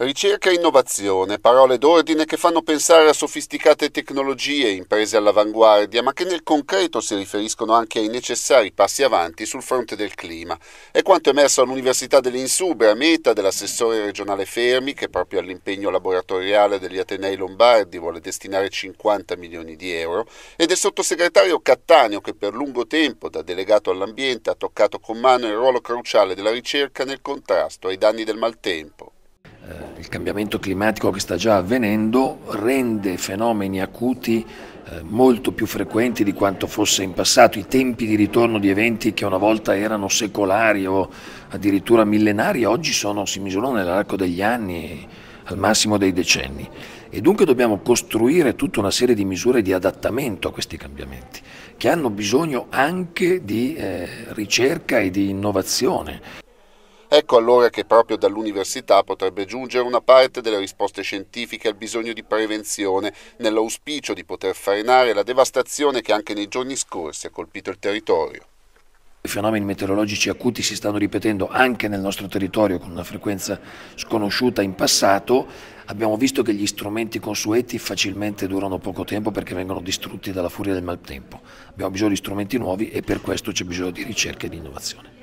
Ricerca e innovazione, parole d'ordine che fanno pensare a sofisticate tecnologie, imprese all'avanguardia, ma che nel concreto si riferiscono anche ai necessari passi avanti sul fronte del clima. È quanto emerso all'Università dell'Insubria, meta dell'assessore regionale Fermi, che proprio all'impegno laboratoriale degli Atenei Lombardi vuole destinare 50 milioni di euro, e del sottosegretario Cattaneo, che per lungo tempo, da delegato all'ambiente, ha toccato con mano il ruolo cruciale della ricerca nel contrasto ai danni del maltempo eh, il cambiamento climatico che sta già avvenendo rende fenomeni acuti eh, molto più frequenti di quanto fosse in passato. I tempi di ritorno di eventi che una volta erano secolari o addirittura millenari oggi sono, si misurano nell'arco degli anni, al massimo dei decenni. E dunque dobbiamo costruire tutta una serie di misure di adattamento a questi cambiamenti, che hanno bisogno anche di eh, ricerca e di innovazione. Ecco allora che proprio dall'università potrebbe giungere una parte delle risposte scientifiche al bisogno di prevenzione, nell'auspicio di poter frenare la devastazione che anche nei giorni scorsi ha colpito il territorio. I fenomeni meteorologici acuti si stanno ripetendo anche nel nostro territorio con una frequenza sconosciuta in passato. Abbiamo visto che gli strumenti consueti facilmente durano poco tempo perché vengono distrutti dalla furia del maltempo. Abbiamo bisogno di strumenti nuovi e per questo c'è bisogno di ricerca e di innovazione.